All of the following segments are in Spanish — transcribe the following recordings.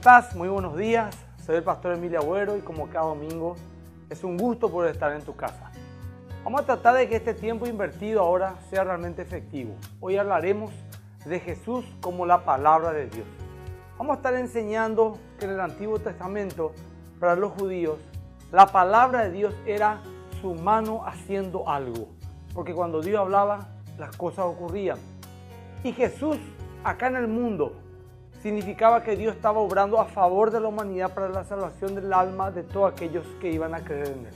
estás? Muy buenos días. Soy el pastor Emilio Agüero y como cada domingo es un gusto poder estar en tu casa. Vamos a tratar de que este tiempo invertido ahora sea realmente efectivo. Hoy hablaremos de Jesús como la palabra de Dios. Vamos a estar enseñando que en el Antiguo Testamento, para los judíos, la palabra de Dios era su mano haciendo algo. Porque cuando Dios hablaba, las cosas ocurrían. Y Jesús, acá en el mundo, significaba que Dios estaba obrando a favor de la humanidad para la salvación del alma de todos aquellos que iban a creer en Él.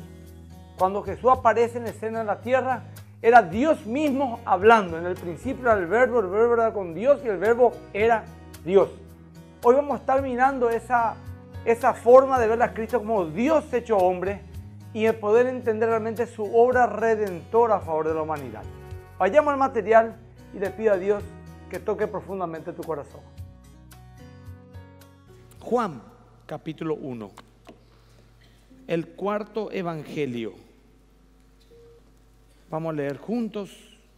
Cuando Jesús aparece en escena de la tierra, era Dios mismo hablando. En el principio era el verbo, el verbo era con Dios y el verbo era Dios. Hoy vamos a estar mirando esa, esa forma de ver a Cristo como Dios hecho hombre y el poder entender realmente su obra redentora a favor de la humanidad. Vayamos al material y le pido a Dios que toque profundamente tu corazón. Juan capítulo 1, el cuarto evangelio. Vamos a leer juntos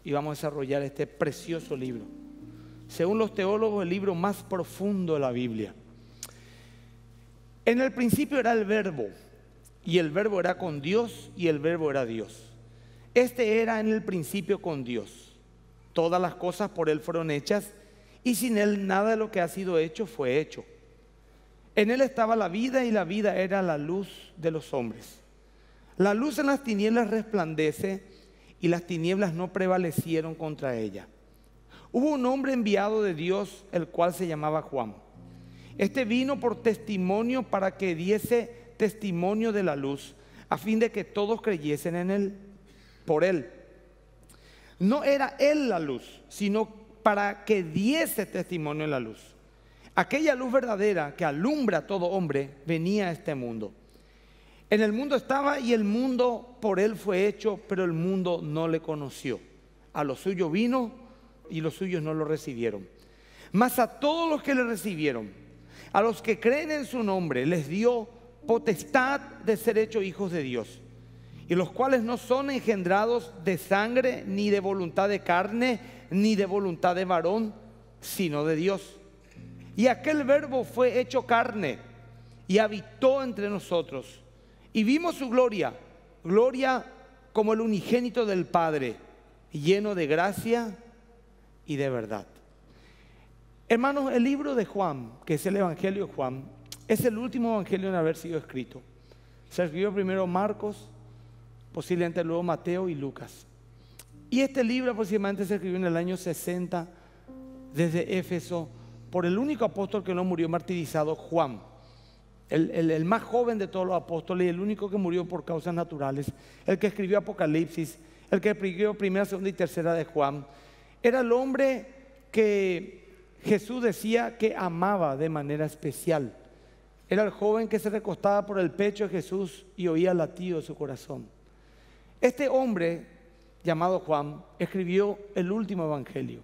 y vamos a desarrollar este precioso libro. Según los teólogos, el libro más profundo de la Biblia. En el principio era el verbo, y el verbo era con Dios, y el verbo era Dios. Este era en el principio con Dios. Todas las cosas por Él fueron hechas, y sin Él nada de lo que ha sido hecho fue hecho. En él estaba la vida y la vida era la luz de los hombres. La luz en las tinieblas resplandece y las tinieblas no prevalecieron contra ella. Hubo un hombre enviado de Dios, el cual se llamaba Juan. Este vino por testimonio para que diese testimonio de la luz, a fin de que todos creyesen en él, por él. No era él la luz, sino para que diese testimonio de la luz. Aquella luz verdadera que alumbra a todo hombre venía a este mundo. En el mundo estaba y el mundo por él fue hecho, pero el mundo no le conoció. A lo suyo vino y los suyos no lo recibieron. Mas a todos los que le recibieron, a los que creen en su nombre, les dio potestad de ser hechos hijos de Dios, y los cuales no son engendrados de sangre, ni de voluntad de carne, ni de voluntad de varón, sino de Dios. Y aquel verbo fue hecho carne y habitó entre nosotros. Y vimos su gloria, gloria como el unigénito del Padre, lleno de gracia y de verdad. Hermanos, el libro de Juan, que es el Evangelio de Juan, es el último Evangelio en haber sido escrito. Se escribió primero Marcos, posiblemente luego Mateo y Lucas. Y este libro aproximadamente se escribió en el año 60 desde Éfeso por el único apóstol que no murió martirizado, Juan. El, más joven de todos los apóstoles, y el único que murió por causas naturales, el que escribió Apocalipsis, el que escribió primera, segunda y tercera de Juan, era el hombre que Jesús decía que amaba de manera especial. Era el joven que se recostaba por el pecho de Jesús y oía el latido de su corazón. Este hombre, llamado Juan, escribió el último evangelio.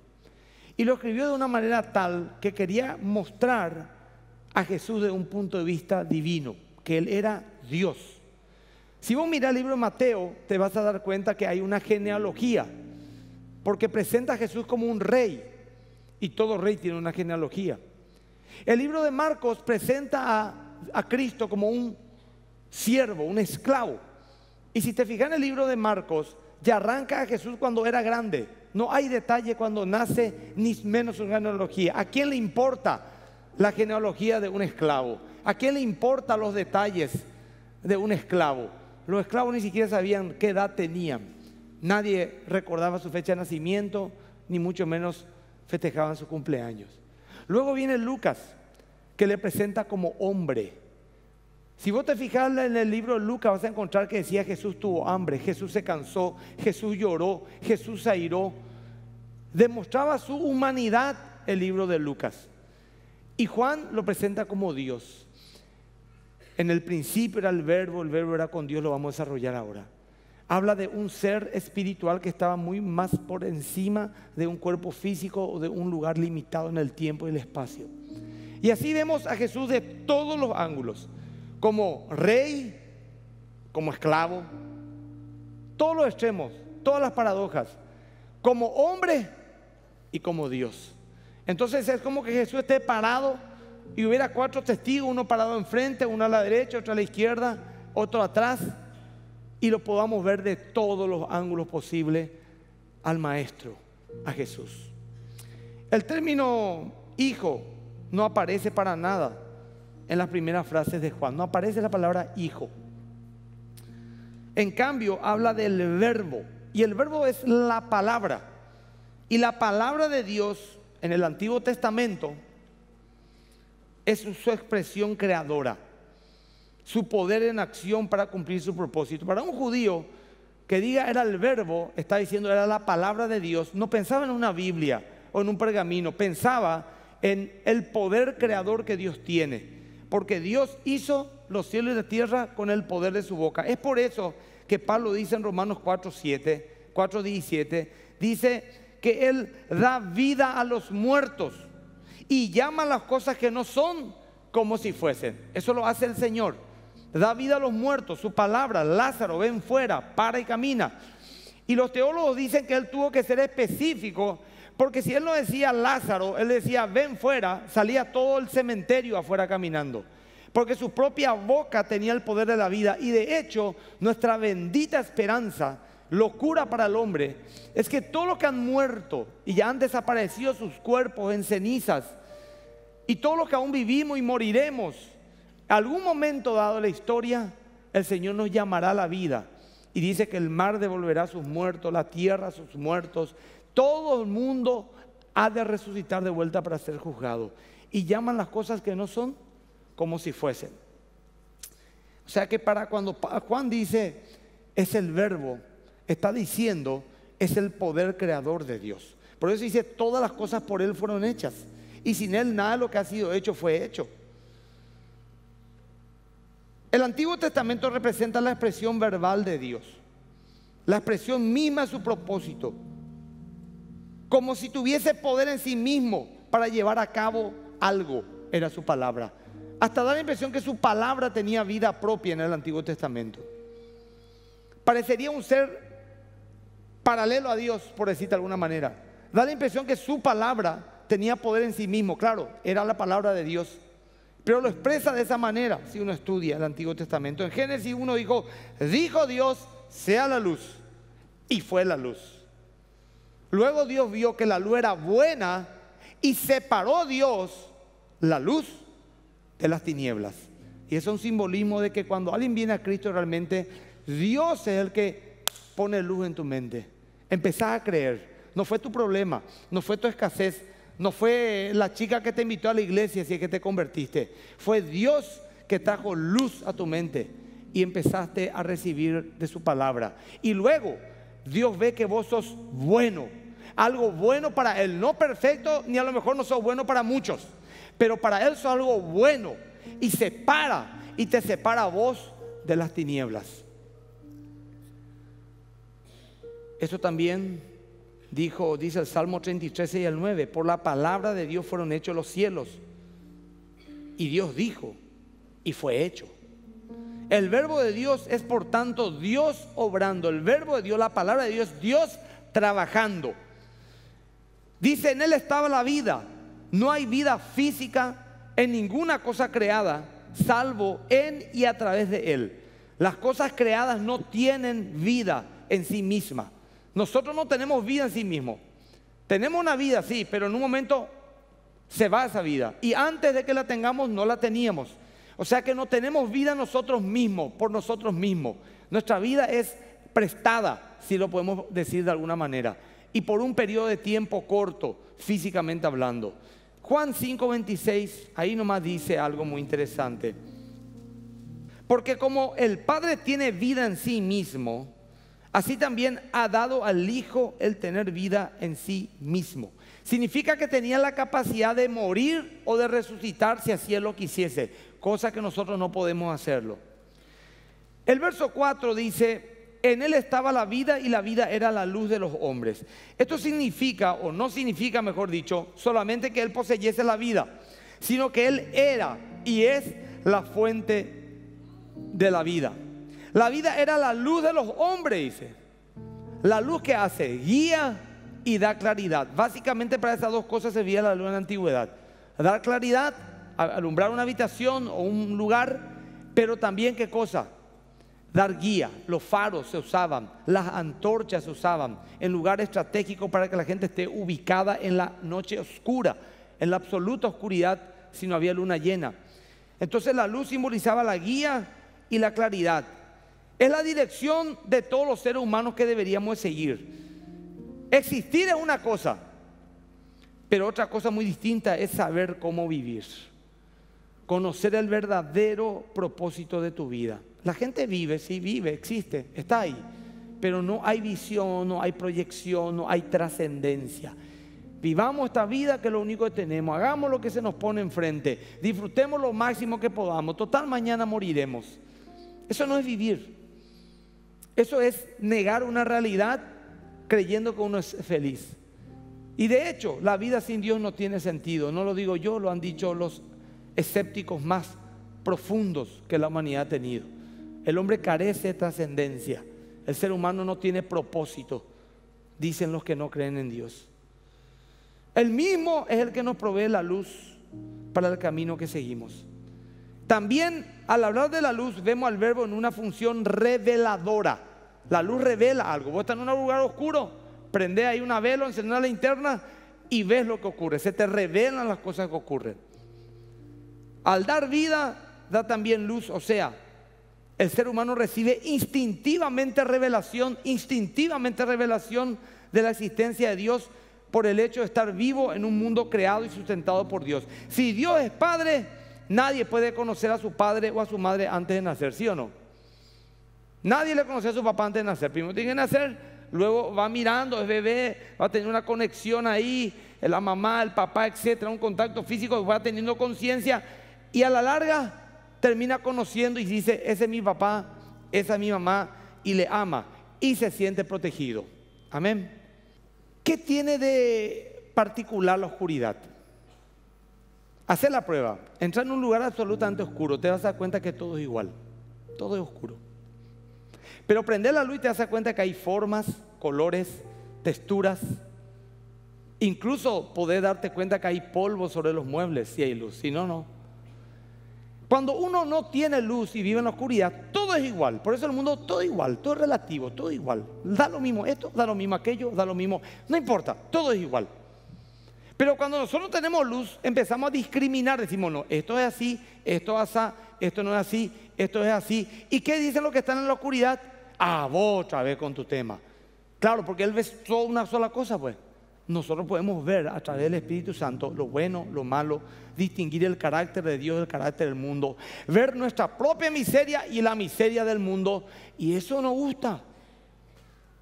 Y lo escribió de una manera tal que quería mostrar a Jesús desde un punto de vista divino, que él era Dios. Si vos mirás el libro de Mateo, te vas a dar cuenta que hay una genealogía, porque presenta a Jesús como un rey, y todo rey tiene una genealogía. El libro de Marcos presenta a, a Cristo como un siervo, un esclavo. Y si te fijas en el libro de Marcos, y arranca a Jesús cuando era grande. No hay detalle cuando nace, ni menos su genealogía. ¿A quién le importa la genealogía de un esclavo? ¿A quién le importa los detalles de un esclavo? Los esclavos ni siquiera sabían qué edad tenían. Nadie recordaba su fecha de nacimiento, ni mucho menos festejaban su cumpleaños. Luego viene Lucas, que le presenta como hombre. Si vos te fijas en el libro de Lucas vas a encontrar que decía Jesús tuvo hambre, Jesús se cansó, Jesús lloró, Jesús se airó. Demostraba su humanidad el libro de Lucas. Y Juan lo presenta como Dios. En el principio era el verbo, el verbo era con Dios, lo vamos a desarrollar ahora. Habla de un ser espiritual que estaba muy más por encima de un cuerpo físico o de un lugar limitado en el tiempo y el espacio. Y así vemos a Jesús de todos los ángulos como rey, como esclavo, todos los extremos, todas las paradojas, como hombre y como Dios. Entonces es como que Jesús esté parado y hubiera cuatro testigos, uno parado enfrente, uno a la derecha, otro a la izquierda, otro atrás, y lo podamos ver de todos los ángulos posibles al Maestro, a Jesús. El término hijo no aparece para nada en las primeras frases de Juan. No aparece la palabra hijo. En cambio, habla del verbo. Y el verbo es la palabra. Y la palabra de Dios en el Antiguo Testamento es su expresión creadora, su poder en acción para cumplir su propósito. Para un judío que diga era el verbo, está diciendo era la palabra de Dios, no pensaba en una Biblia o en un pergamino, pensaba en el poder creador que Dios tiene porque Dios hizo los cielos y la tierra con el poder de su boca. Es por eso que Pablo dice en Romanos 4, 7, 17, dice que Él da vida a los muertos y llama las cosas que no son como si fuesen. Eso lo hace el Señor. Da vida a los muertos, su palabra, Lázaro, ven fuera, para y camina. Y los teólogos dicen que Él tuvo que ser específico porque si él no decía Lázaro, él decía ven fuera, salía todo el cementerio afuera caminando. Porque su propia boca tenía el poder de la vida. Y de hecho, nuestra bendita esperanza, locura para el hombre, es que todos los que han muerto y ya han desaparecido sus cuerpos en cenizas, y todos los que aún vivimos y moriremos, algún momento dado la historia, el Señor nos llamará a la vida. Y dice que el mar devolverá a sus muertos, la tierra a sus muertos, todo el mundo ha de resucitar de vuelta para ser juzgado. Y llaman las cosas que no son como si fuesen. O sea que para cuando Juan dice, es el verbo, está diciendo, es el poder creador de Dios. Por eso dice, todas las cosas por Él fueron hechas. Y sin Él nada de lo que ha sido hecho fue hecho. El Antiguo Testamento representa la expresión verbal de Dios, la expresión misma de su propósito como si tuviese poder en sí mismo para llevar a cabo algo, era su palabra. Hasta da la impresión que su palabra tenía vida propia en el Antiguo Testamento. Parecería un ser paralelo a Dios, por decir de alguna manera. Da la impresión que su palabra tenía poder en sí mismo, claro, era la palabra de Dios. Pero lo expresa de esa manera si uno estudia el Antiguo Testamento. En Génesis 1 dijo, dijo Dios, sea la luz. Y fue la luz. Luego Dios vio que la luz era buena y separó Dios la luz de las tinieblas. Y eso es un simbolismo de que cuando alguien viene a Cristo realmente, Dios es el que pone luz en tu mente. Empezás a creer. No fue tu problema, no fue tu escasez, no fue la chica que te invitó a la iglesia si es que te convertiste. Fue Dios que trajo luz a tu mente y empezaste a recibir de su palabra. Y luego Dios ve que vos sos bueno algo bueno para el No perfecto, ni a lo mejor no sos bueno para muchos, pero para Él sos algo bueno y separa y te separa a vos de las tinieblas. Eso también dijo, dice el Salmo 33 y el 9, por la palabra de Dios fueron hechos los cielos. Y Dios dijo, y fue hecho. El verbo de Dios es por tanto Dios obrando, el verbo de Dios, la palabra de Dios, Dios trabajando. Dice, en Él estaba la vida. No hay vida física en ninguna cosa creada, salvo en y a través de Él. Las cosas creadas no tienen vida en sí mismas. Nosotros no tenemos vida en sí mismo. Tenemos una vida, sí, pero en un momento se va esa vida. Y antes de que la tengamos, no la teníamos. O sea que no tenemos vida nosotros mismos, por nosotros mismos. Nuestra vida es prestada, si lo podemos decir de alguna manera y por un periodo de tiempo corto, físicamente hablando. Juan 5:26, ahí nomás dice algo muy interesante. Porque como el Padre tiene vida en sí mismo, así también ha dado al Hijo el tener vida en sí mismo. Significa que tenía la capacidad de morir o de resucitar si así él lo quisiese, cosa que nosotros no podemos hacerlo. El verso 4 dice, en él estaba la vida y la vida era la luz de los hombres. Esto significa, o no significa, mejor dicho, solamente que él poseyese la vida, sino que él era y es la fuente de la vida. La vida era la luz de los hombres, dice. La luz que hace, guía y da claridad. Básicamente para esas dos cosas se veía la luz en la antigüedad. Dar claridad, alumbrar una habitación o un lugar, pero también qué cosa? dar guía. Los faros se usaban, las antorchas se usaban en lugar estratégico para que la gente esté ubicada en la noche oscura, en la absoluta oscuridad si no había luna llena. Entonces la luz simbolizaba la guía y la claridad. Es la dirección de todos los seres humanos que deberíamos seguir. Existir es una cosa, pero otra cosa muy distinta es saber cómo vivir, conocer el verdadero propósito de tu vida. La gente vive, sí vive, existe, está ahí, pero no hay visión, no hay proyección, no hay trascendencia. Vivamos esta vida que es lo único que tenemos, hagamos lo que se nos pone enfrente, disfrutemos lo máximo que podamos, total mañana moriremos. Eso no es vivir, eso es negar una realidad creyendo que uno es feliz. Y de hecho, la vida sin Dios no tiene sentido, no lo digo yo, lo han dicho los escépticos más profundos que la humanidad ha tenido. El hombre carece de trascendencia. El ser humano no tiene propósito, dicen los que no creen en Dios. El mismo es el que nos provee la luz para el camino que seguimos. También al hablar de la luz vemos al verbo en una función reveladora. La luz revela algo. Vos estás en un lugar oscuro, prende ahí una vela, encendés la linterna y ves lo que ocurre. Se te revelan las cosas que ocurren. Al dar vida, da también luz, o sea, el ser humano recibe instintivamente revelación, instintivamente revelación de la existencia de Dios por el hecho de estar vivo en un mundo creado y sustentado por Dios. Si Dios es Padre, nadie puede conocer a su padre o a su madre antes de nacer, ¿sí o no? Nadie le conoce a su papá antes de nacer. Primero tiene que nacer, luego va mirando, es bebé, va a tener una conexión ahí, la mamá, el papá, etcétera, un contacto físico, va teniendo conciencia y a la larga termina conociendo y dice, ese es mi papá, esa es mi mamá, y le ama y se siente protegido. Amén. ¿Qué tiene de particular la oscuridad? Hacer la prueba. Entra en un lugar absolutamente oscuro. Te vas a dar cuenta que todo es igual. Todo es oscuro. Pero prender la luz y te das cuenta que hay formas, colores, texturas. Incluso poder darte cuenta que hay polvo sobre los muebles si hay luz. Si no, no. Cuando uno no tiene luz y vive en la oscuridad, todo es igual. Por eso el mundo todo igual, todo es relativo, todo igual. Da lo mismo esto, da lo mismo aquello, da lo mismo. No importa, todo es igual. Pero cuando nosotros tenemos luz, empezamos a discriminar, decimos, no, esto es así, esto es así, esto no es así, esto es así. ¿Y qué dicen los que están en la oscuridad? A ah, vos otra vez con tu tema. Claro, porque él ve toda una sola cosa, pues nosotros podemos ver a través del Espíritu Santo lo bueno, lo malo, distinguir el carácter de Dios del carácter del mundo, ver nuestra propia miseria y la miseria del mundo. Y eso nos gusta,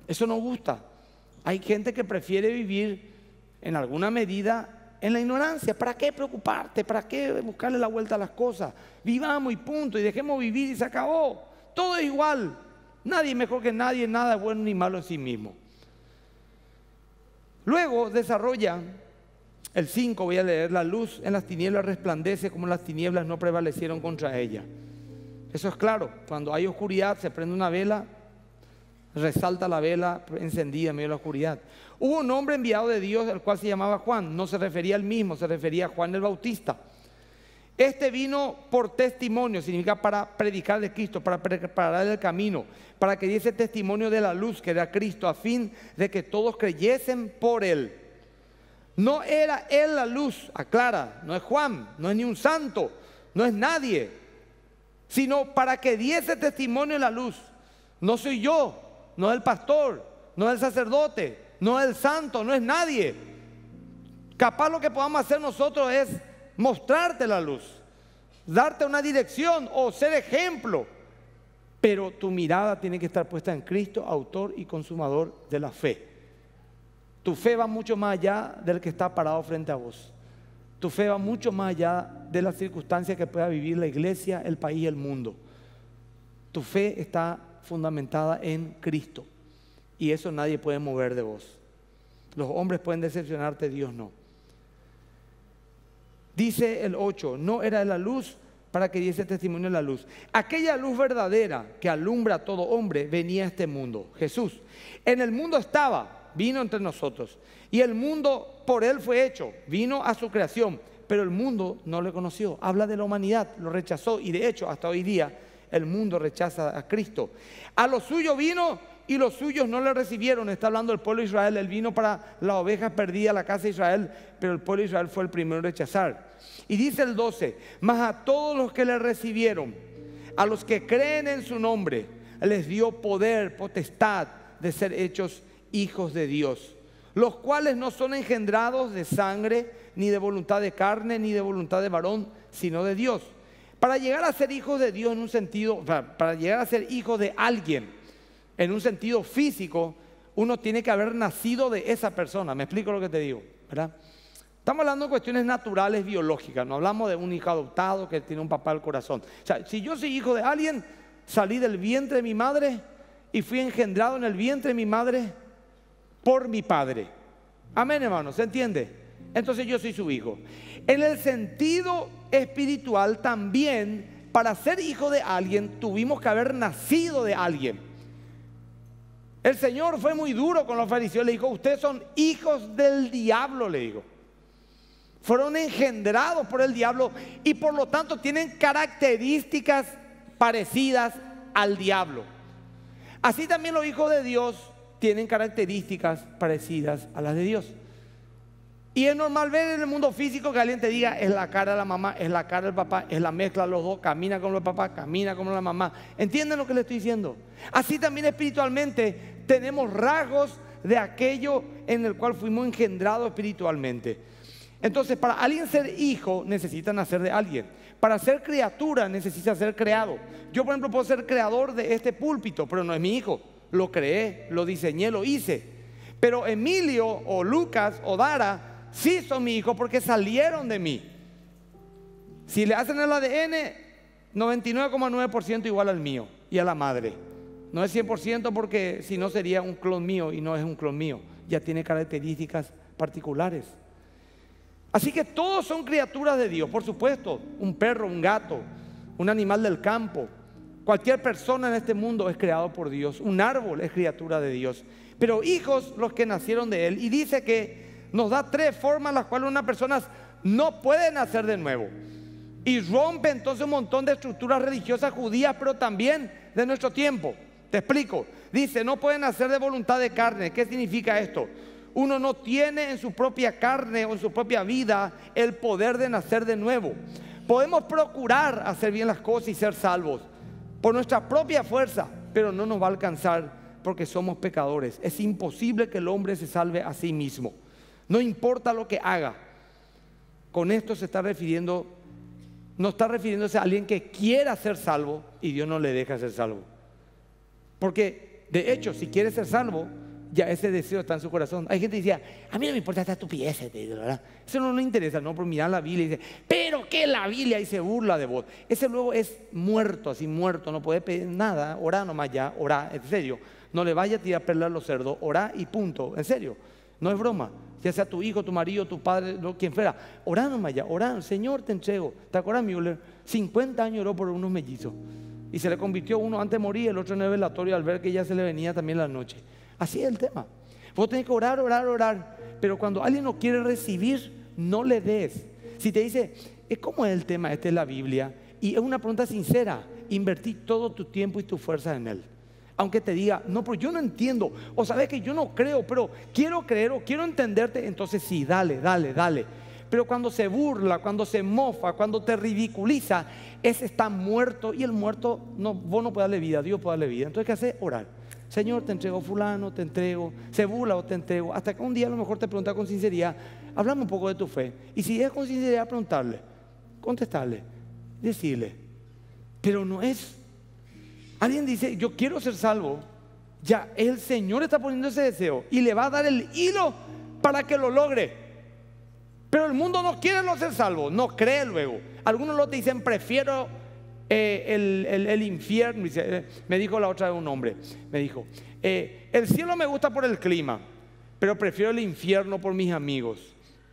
eso no gusta. Hay gente que prefiere vivir en alguna medida en la ignorancia. ¿Para qué preocuparte? ¿Para qué buscarle la vuelta a las cosas? Vivamos y punto, y dejemos vivir y se acabó. Todo es igual. Nadie mejor que nadie, nada es bueno ni malo en sí mismo. Luego desarrolla el 5, voy a leer, la luz en las tinieblas resplandece como las tinieblas no prevalecieron contra ella. Eso es claro, cuando hay oscuridad se prende una vela, resalta la vela encendida en medio de la oscuridad. Hubo un hombre enviado de Dios, al cual se llamaba Juan, no se refería al mismo, se refería a Juan el Bautista. Este vino por testimonio, significa para predicar de Cristo, para preparar el camino para que diese testimonio de la luz que era Cristo, a fin de que todos creyesen por él. No era él la luz, aclara, no es Juan, no es ni un santo, no es nadie, sino para que diese testimonio de la luz. No soy yo, no es el pastor, no es el sacerdote, no es el santo, no es nadie. Capaz lo que podamos hacer nosotros es mostrarte la luz, darte una dirección o ser ejemplo pero tu mirada tiene que estar puesta en Cristo, autor y consumador de la fe. Tu fe va mucho más allá del que está parado frente a vos. Tu fe va mucho más allá de las circunstancias que pueda vivir la iglesia, el país, y el mundo. Tu fe está fundamentada en Cristo. Y eso nadie puede mover de vos. Los hombres pueden decepcionarte, Dios no. Dice el 8, no era de la luz para que diese testimonio de la luz. Aquella luz verdadera que alumbra a todo hombre venía a este mundo, Jesús. En el mundo estaba, vino entre nosotros. Y el mundo por él fue hecho, vino a su creación, pero el mundo no le conoció. Habla de la humanidad, lo rechazó y de hecho hasta hoy día el mundo rechaza a Cristo. A lo suyo vino y los suyos no le recibieron. Está hablando el pueblo de Israel. Él vino para la oveja perdidas, la casa de Israel, pero el pueblo de Israel fue el primero en rechazar. Y dice el 12, mas a todos los que le recibieron, a los que creen en su nombre, les dio poder, potestad de ser hechos hijos de Dios, los cuales no son engendrados de sangre, ni de voluntad de carne, ni de voluntad de varón, sino de Dios. Para llegar a ser hijos de Dios en un sentido, para llegar a ser hijos de alguien, en un sentido físico, uno tiene que haber nacido de esa persona. Me explico lo que te digo, ¿verdad? Estamos hablando de cuestiones naturales, biológicas. No hablamos de un hijo adoptado que tiene un papá al corazón. O sea, si yo soy hijo de alguien, salí del vientre de mi madre y fui engendrado en el vientre de mi madre por mi padre. Amén, hermano, ¿se entiende? Entonces yo soy su hijo. En el sentido espiritual también, para ser hijo de alguien, tuvimos que haber nacido de alguien. El Señor fue muy duro con los fariseos, le dijo, ustedes son hijos del diablo, le dijo. Fueron engendrados por el diablo y por lo tanto tienen características parecidas al diablo. Así también los hijos de Dios tienen características parecidas a las de Dios. Y es normal ver en el mundo físico que alguien te diga, es la cara de la mamá, es la cara del papá, es la mezcla de los dos, camina como el papá, camina como la mamá. ¿Entienden lo que le estoy diciendo? Así también espiritualmente tenemos rasgos de aquello en el cual fuimos engendrados espiritualmente. Entonces, para alguien ser hijo, necesita nacer de alguien. Para ser criatura, necesita ser creado. Yo, por ejemplo, puedo ser creador de este púlpito, pero no es mi hijo. Lo creé, lo diseñé, lo hice. Pero Emilio o Lucas o Dara sí son mi hijo porque salieron de mí. Si le hacen el ADN, 99,9% igual al mío y a la madre. No es 100% porque si no sería un clon mío y no es un clon mío. Ya tiene características particulares. Así que todos son criaturas de Dios, por supuesto. Un perro, un gato, un animal del campo. Cualquier persona en este mundo es creado por Dios. Un árbol es criatura de Dios. Pero hijos los que nacieron de Él. Y dice que nos da tres formas en las cuales una persona no pueden hacer de nuevo. Y rompe entonces un montón de estructuras religiosas judías, pero también de nuestro tiempo. Te explico. Dice, no pueden hacer de voluntad de carne. ¿Qué significa esto? Uno no tiene en su propia carne o en su propia vida el poder de nacer de nuevo. Podemos procurar hacer bien las cosas y ser salvos por nuestra propia fuerza, pero no nos va a alcanzar porque somos pecadores. Es imposible que el hombre se salve a sí mismo. No importa lo que haga. Con esto se está refiriendo, no está refiriéndose a alguien que quiera ser salvo y Dios no le deja ser salvo. Porque, de hecho, si quiere ser salvo, ya ese deseo está en su corazón. Hay gente que decía, a mí no me importa esta estupidez, ¿verdad? Eso no me interesa, no, por mirar la Biblia y dice, pero que la Biblia y se burla de vos. Ese luego es muerto, así muerto, no puede pedir nada, orá nomás ya, orá, en serio. No le vaya a tirar perla a los cerdos, orá y punto, en serio. No es broma ya sea tu hijo, tu marido, tu padre, quien fuera, orando maya, orando Señor, te entrego. ¿Te acuerdas, Müller? 50 años oró por unos mellizos. Y se le convirtió uno antes de morir, el otro en el velatorio al ver que ya se le venía también la noche. Así es el tema. Vos tenés que orar, orar, orar. Pero cuando alguien no quiere recibir, no le des. Si te dice, ¿cómo es el tema este es la Biblia? Y es una pregunta sincera. Invertí todo tu tiempo y tu fuerza en él aunque te diga, no, pero yo no entiendo, o sabes que yo no creo, pero quiero creer o quiero entenderte, entonces sí, dale, dale, dale. Pero cuando se burla, cuando se mofa, cuando te ridiculiza, ese está muerto y el muerto, no, vos no puedes darle vida, Dios puede darle vida. Entonces, ¿qué hace? Orar. Señor, te entrego fulano, te entrego, se burla o te entrego. Hasta que un día a lo mejor te pregunta con sinceridad, hablame un poco de tu fe. Y si es con sinceridad preguntarle, contestarle, decirle. Pero no es Alguien dice, yo quiero ser salvo. Ya el Señor está poniendo ese deseo y le va a dar el hilo para que lo logre. Pero el mundo no quiere no ser salvo, no cree luego. Algunos lo dicen, prefiero eh, el, infierno. Eh, me dijo la otra de un hombre, me dijo, eh, el cielo me gusta por el clima, pero prefiero el infierno por mis amigos.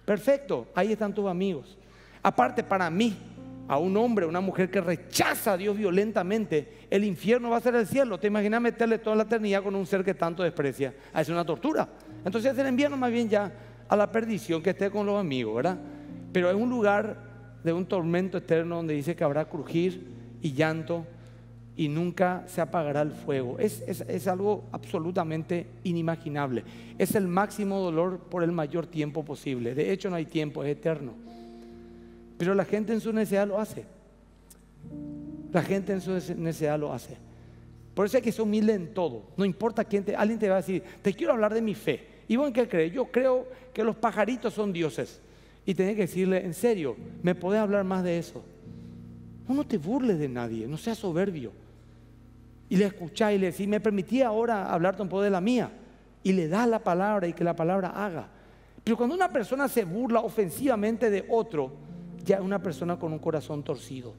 Perfecto, ahí están tus amigos. Aparte, para mí, a un hombre, a una mujer que rechaza a Dios violentamente, el infierno va a ser el cielo. ¿Te imaginas meterle toda la eternidad con un ser que tanto desprecia? Ah, es una tortura. Entonces se le envía más bien ya a la perdición que esté con los amigos, ¿verdad? Pero es un lugar de un tormento eterno donde dice que habrá crujir y llanto y nunca se apagará el fuego. Es, es algo absolutamente inimaginable. Es el máximo dolor por el mayor tiempo posible. De hecho, no hay tiempo, es eterno. Pero la gente en su necesidad lo hace. La gente en su necesidad lo hace. Por eso hay que ser humilde en todo. No importa quién te. Alguien te va a decir, te quiero hablar de mi fe. ¿Y vos en qué crees? Yo creo que los pajaritos son dioses. Y tenés que decirle, en serio, ¿me podés hablar más de eso? No, te burles de nadie, no seas soberbio. Y le escuchás y le decís, ¿me permití ahora hablarte un poco de la mía? Y le das la palabra y que la palabra haga. Pero cuando una persona se burla ofensivamente de otro, ya una persona con un corazón torcido.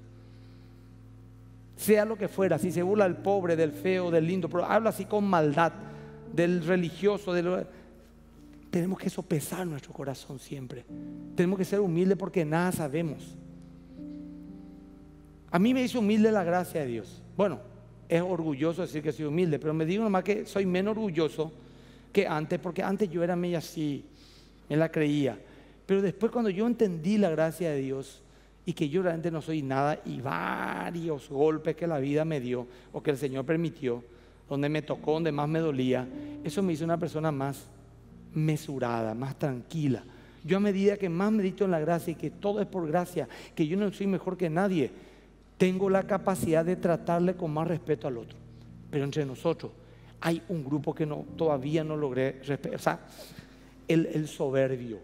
Sea lo que fuera, si se burla del pobre, del feo, del lindo, pero habla así con maldad, del religioso, del... Tenemos que sopesar nuestro corazón siempre. Tenemos que ser humildes porque nada sabemos. A mí me hizo humilde la gracia de Dios. Bueno, es orgulloso decir que soy humilde, pero me digo nomás que soy menos orgulloso que antes, porque antes yo era medio así, Él la creía. Pero después cuando yo entendí la gracia de Dios y que yo realmente no soy nada y varios golpes que la vida me dio o que el Señor permitió, donde me tocó, donde más me dolía, eso me hizo una persona más mesurada, más tranquila. Yo a medida que más medito en la gracia y que todo es por gracia, que yo no soy mejor que nadie, tengo la capacidad de tratarle con más respeto al otro. Pero entre nosotros hay un grupo que no, todavía no logré respetar. O sea, el soberbio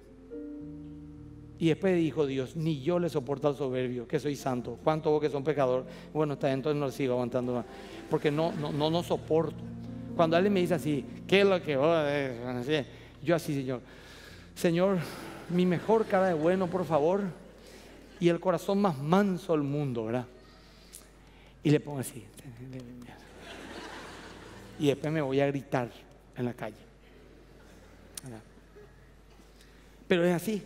y después dijo Dios, ni yo le soporto al soberbio, que soy santo. ¿Cuánto vos que son pecador? Bueno, está entonces no le sigo aguantando más. Porque no, no, no, no soporto. Cuando alguien me dice así, ¿qué es lo que vos? Yo así, Señor. Señor, mi mejor cara de bueno, por favor. Y el corazón más manso del mundo, ¿verdad? Y le pongo así. Y después me voy a gritar en la calle. Pero es así.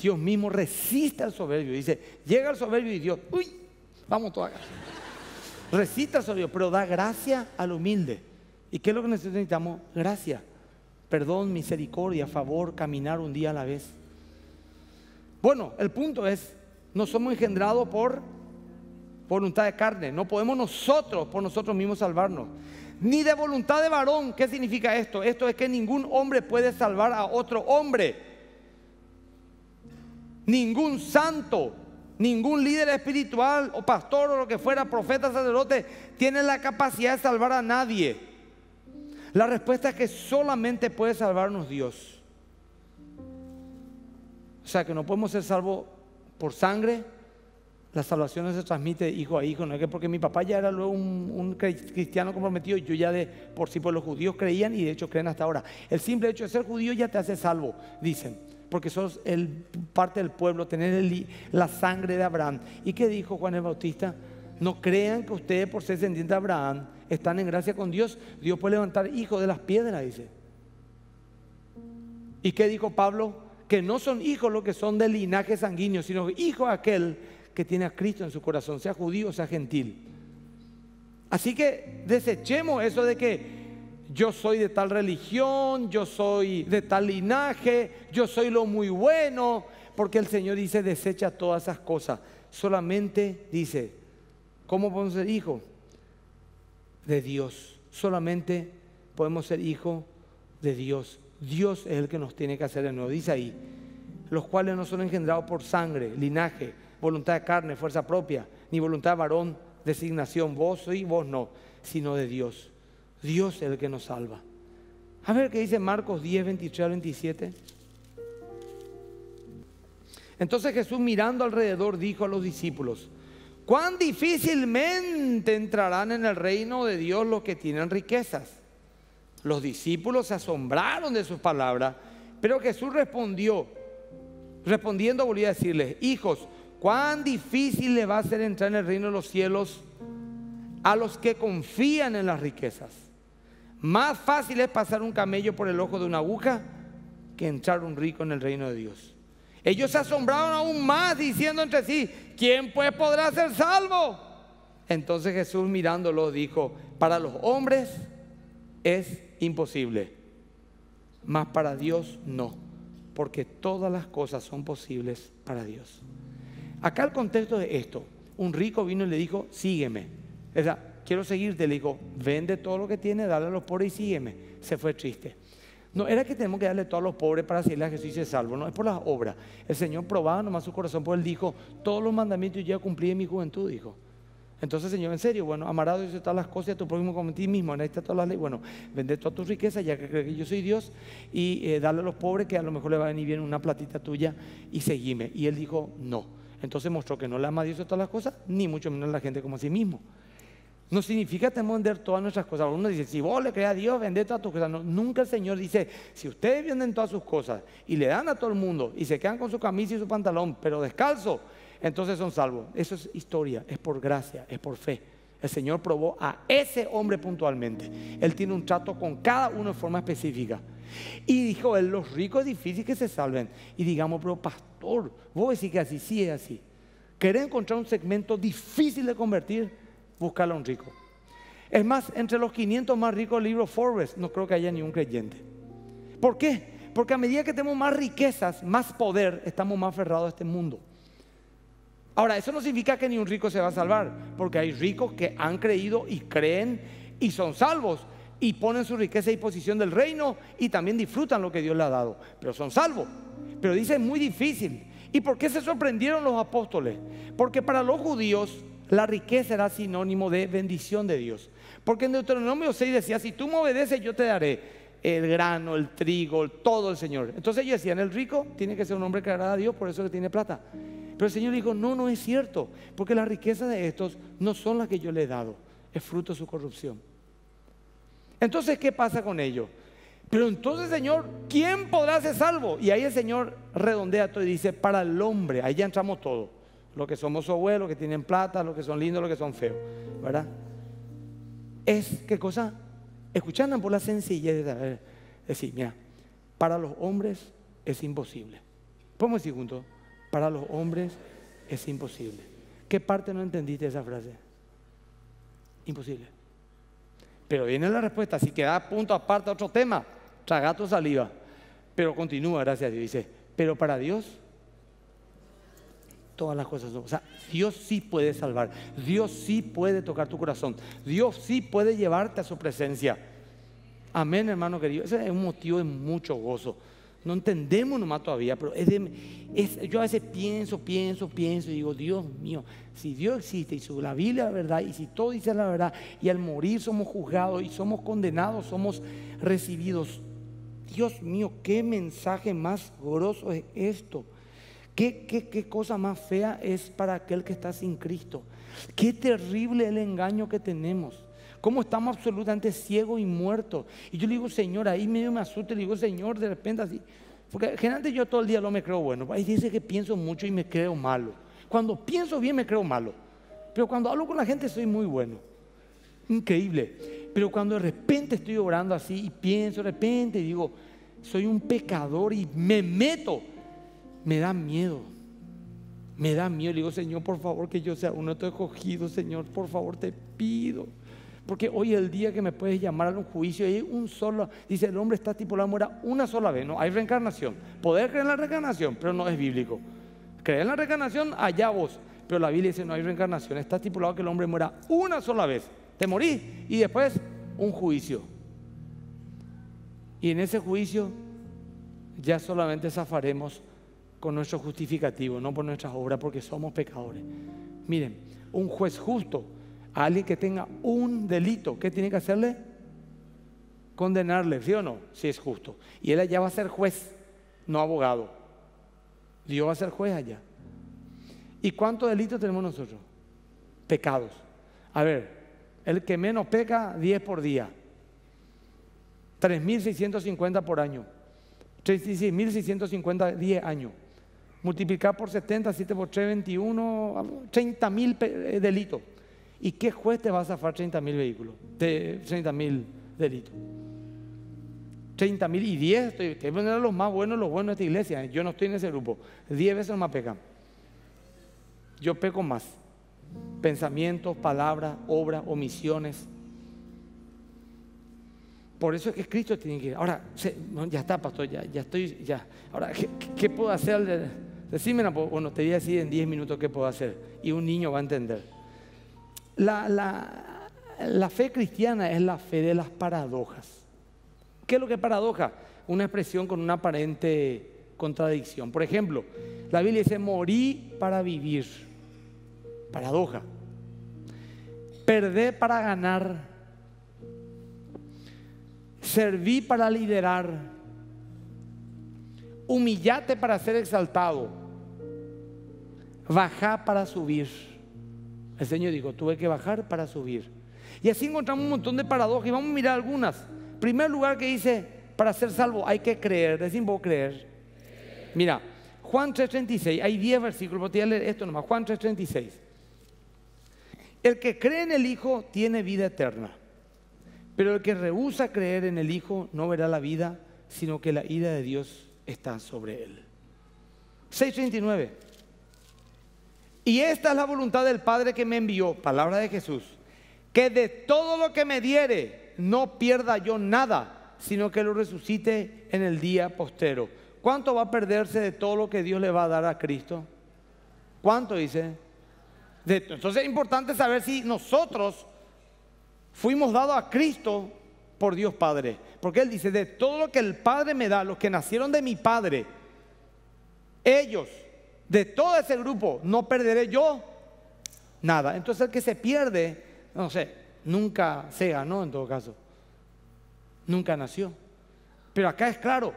Dios mismo resiste al soberbio. Dice, llega el soberbio y Dios, uy, vamos todos acá. Resiste al soberbio, pero da gracia al humilde. ¿Y qué es lo que necesitamos? Gracia, perdón, misericordia, favor, caminar un día a la vez. Bueno, el punto es, no somos engendrados por voluntad de carne, no podemos nosotros, por nosotros mismos salvarnos. Ni de voluntad de varón, ¿qué significa esto? Esto es que ningún hombre puede salvar a otro hombre Ningún santo, ningún líder espiritual o pastor o lo que fuera, profeta, sacerdote, tiene la capacidad de salvar a nadie. La respuesta es que solamente puede salvarnos Dios. O sea que no podemos ser salvos por sangre. La salvación no se transmite hijo a hijo, no es que porque mi papá ya era luego un, cristiano comprometido, yo ya de por sí, pues los judíos creían y de hecho creen hasta ahora. El simple hecho de ser judío ya te hace salvo, dicen porque sos parte del pueblo, tener la sangre de Abraham. ¿Y qué dijo Juan el Bautista? No crean que ustedes por ser descendientes de Abraham están en gracia con Dios. Dios puede levantar hijos de las piedras, dice. ¿Y qué dijo Pablo? Que no son hijos los que son del linaje sanguíneo, sino hijos aquel que tiene a Cristo en su corazón, sea judío, sea gentil. Así que desechemos eso de que yo soy de tal religión, yo soy de tal linaje, yo soy lo muy bueno, porque el Señor dice, desecha todas esas cosas. Solamente dice, ¿cómo podemos ser hijos? De Dios. Solamente podemos ser hijos de Dios. Dios es el que nos tiene que hacer de nuevo. Dice ahí, los cuales no son engendrados por sangre, linaje, voluntad de carne, fuerza propia, ni voluntad de varón, designación, vos sí, vos no, sino de Dios. Dios es el que nos salva. A ver qué dice Marcos 10, 23 al 27. Entonces Jesús mirando alrededor dijo a los discípulos, cuán difícilmente entrarán en el reino de Dios los que tienen riquezas. Los discípulos se asombraron de sus palabras, pero Jesús respondió, respondiendo volvió a decirles, hijos, cuán difícil le va a ser entrar en el reino de los cielos a los que confían en las riquezas. Más fácil es pasar un camello por el ojo de una aguja que entrar un rico en el reino de Dios. Ellos se asombraron aún más diciendo entre sí, ¿quién pues podrá ser salvo? Entonces Jesús mirándolo dijo, para los hombres es imposible, mas para Dios no, porque todas las cosas son posibles para Dios. Acá el contexto de esto, un rico vino y le dijo, sígueme. O quiero seguirte. Le dijo, vende todo lo que tiene, dale a los pobres y sígueme. Se fue triste. No era que tenemos que darle todo a los pobres para seguirle a Jesús y salvo, no, es por las obras. El Señor probaba nomás su corazón, por pues él dijo, todos los mandamientos yo ya cumplí en mi juventud, dijo. Entonces, Señor, en serio, bueno, amarado Dios todas las cosas y a tu prójimo como a ti mismo, en esta toda la ley. bueno, vende toda tu riqueza, ya que, que yo soy Dios, y eh, dale a los pobres que a lo mejor le va a venir bien una platita tuya y seguime. Y él dijo, no. Entonces mostró que no le ama a Dios todas las cosas, ni mucho menos a la gente como a sí mismo. No significa tenemos que vender todas nuestras cosas. Uno dice, si vos le crees a Dios, vende todas tus cosas. nunca el Señor dice, si ustedes venden todas sus cosas y le dan a todo el mundo y se quedan con su camisa y su pantalón, pero descalzo, entonces son salvos. Eso es historia, es por gracia, es por fe. El Señor probó a ese hombre puntualmente. Él tiene un trato con cada uno de forma específica. Y dijo él, los ricos es difícil que se salven. Y digamos, pero pastor, vos decís que así, sí es así. ¿Querés encontrar un segmento difícil de convertir? ...buscar a un rico. Es más, entre los 500 más ricos del libro Forbes, no creo que haya ni un creyente. ¿Por qué? Porque a medida que tenemos más riquezas, más poder, estamos más aferrados a este mundo. Ahora, eso no significa que ni un rico se va a salvar, porque hay ricos que han creído y creen y son salvos y ponen su riqueza y posición del reino y también disfrutan lo que Dios le ha dado, pero son salvos. Pero dice, es muy difícil. ¿Y por qué se sorprendieron los apóstoles? Porque para los judíos la riqueza era sinónimo de bendición de Dios. Porque en Deuteronomio 6 decía, si tú me obedeces, yo te daré el grano, el trigo, todo el Señor. Entonces ellos decían, el rico tiene que ser un hombre que agrada a Dios, por eso que tiene plata. Pero el Señor dijo, no, no es cierto, porque la riqueza de estos no son las que yo le he dado, es fruto de su corrupción. Entonces, ¿qué pasa con ellos? Pero entonces, Señor, ¿quién podrá ser salvo? Y ahí el Señor redondea todo y dice, para el hombre, ahí ya entramos todos los que somos abuelos los que tienen plata, los que son lindos, los que son feos, ¿verdad? Es, ¿qué cosa? Escuchando por la sencillez de decir, mira, para los hombres es imposible. Podemos decir juntos, para los hombres es imposible. ¿Qué parte no entendiste esa frase? Imposible. Pero viene la respuesta, si queda punto aparte otro tema, tragato saliva. Pero continúa, gracias a Dios, dice, pero para Dios todas las cosas. O sea, Dios sí puede salvar, Dios sí puede tocar tu corazón, Dios sí puede llevarte a su presencia. Amén, hermano querido. Ese es un motivo de mucho gozo. No entendemos nomás todavía, pero yo a veces pienso, pienso, pienso y digo, Dios mío, si Dios existe y su, la Biblia es la verdad y si todo dice la verdad y al morir somos juzgados y somos condenados, somos recibidos. Dios mío, qué mensaje más grosso es esto. ¿Qué, qué, cosa más fea es para aquel que está sin Cristo? Qué terrible el engaño que tenemos. Cómo estamos absolutamente ciegos y muertos. Y yo le digo, Señor, ahí medio me asusta le digo, Señor, de repente así. Porque generalmente yo todo el día lo me creo bueno. Ahí dice que pienso mucho y me creo malo. Cuando pienso bien me creo malo. Pero cuando hablo con la gente soy muy bueno. Increíble. Pero cuando de repente estoy orando así y pienso de repente digo, soy un pecador y me meto me da miedo. Me da miedo. Le digo, Señor, por favor, que yo sea uno de tus escogidos, Señor, por favor, te pido. Porque hoy el día que me puedes llamar a un juicio, hay un solo, dice el hombre está estipulado, muera una sola vez, no hay reencarnación. Poder creer en la reencarnación, pero no es bíblico. Creer en la reencarnación, allá vos. Pero la Biblia dice no hay reencarnación, está estipulado que el hombre muera una sola vez. Te morí y después un juicio. Y en ese juicio ya solamente zafaremos con nuestro justificativo, no por nuestras obras, porque somos pecadores. Miren, un juez justo, a alguien que tenga un delito, ¿qué tiene que hacerle? Condenarle, ¿sí o no? Si es justo. Y él allá va a ser juez, no abogado. Dios va a ser juez allá. ¿Y cuántos delitos tenemos nosotros? Pecados. A ver, el que menos peca, 10 por día. 3.650 por año. 36.650 10 años multiplicar por 70, 7 por 3, 21, 30 mil eh, delitos. ¿Y qué juez te va a zafar 30 mil vehículos? De 30 mil delitos. 30 mil y 10, estoy, los más buenos, los buenos de esta iglesia. Yo no estoy en ese grupo. 10 veces más pecan. Yo peco más. Pensamientos, palabras, obras, omisiones. Por eso es que Cristo tiene que ir. Ahora, ya está, pastor, ya, estoy, Ahora, ¿qué, qué puedo hacer? mira, bueno, te voy a decir en 10 minutos qué puedo hacer. Y un niño va a entender. La, fe cristiana es la fe de las paradojas. ¿Qué es lo que es paradoja? Una expresión con una aparente contradicción. Por ejemplo, la Biblia dice, morí para vivir. Paradoja. Perdé para ganar. Serví para liderar humillate para ser exaltado, baja para subir. El Señor dijo, tuve que bajar para subir. Y así encontramos un montón de paradojas y vamos a mirar algunas. primer lugar que dice, para ser salvo hay que creer, decimos creer. Mira, Juan 3:36, hay 10 versículos, voy a leer esto nomás, Juan 3:36. El que cree en el Hijo tiene vida eterna, pero el que rehúsa creer en el Hijo no verá la vida, sino que la ira de Dios están sobre él. 6.39. Y esta es la voluntad del Padre que me envió, palabra de Jesús, que de todo lo que me diere no pierda yo nada, sino que lo resucite en el día postero. ¿Cuánto va a perderse de todo lo que Dios le va a dar a Cristo? ¿Cuánto dice? Entonces es importante saber si nosotros fuimos dados a Cristo por Dios Padre. Porque Él dice, de todo lo que el Padre me da, los que nacieron de mi Padre, ellos, de todo ese grupo, no perderé yo nada. Entonces el que se pierde, no sé, nunca se No en todo caso. Nunca nació. Pero acá es claro.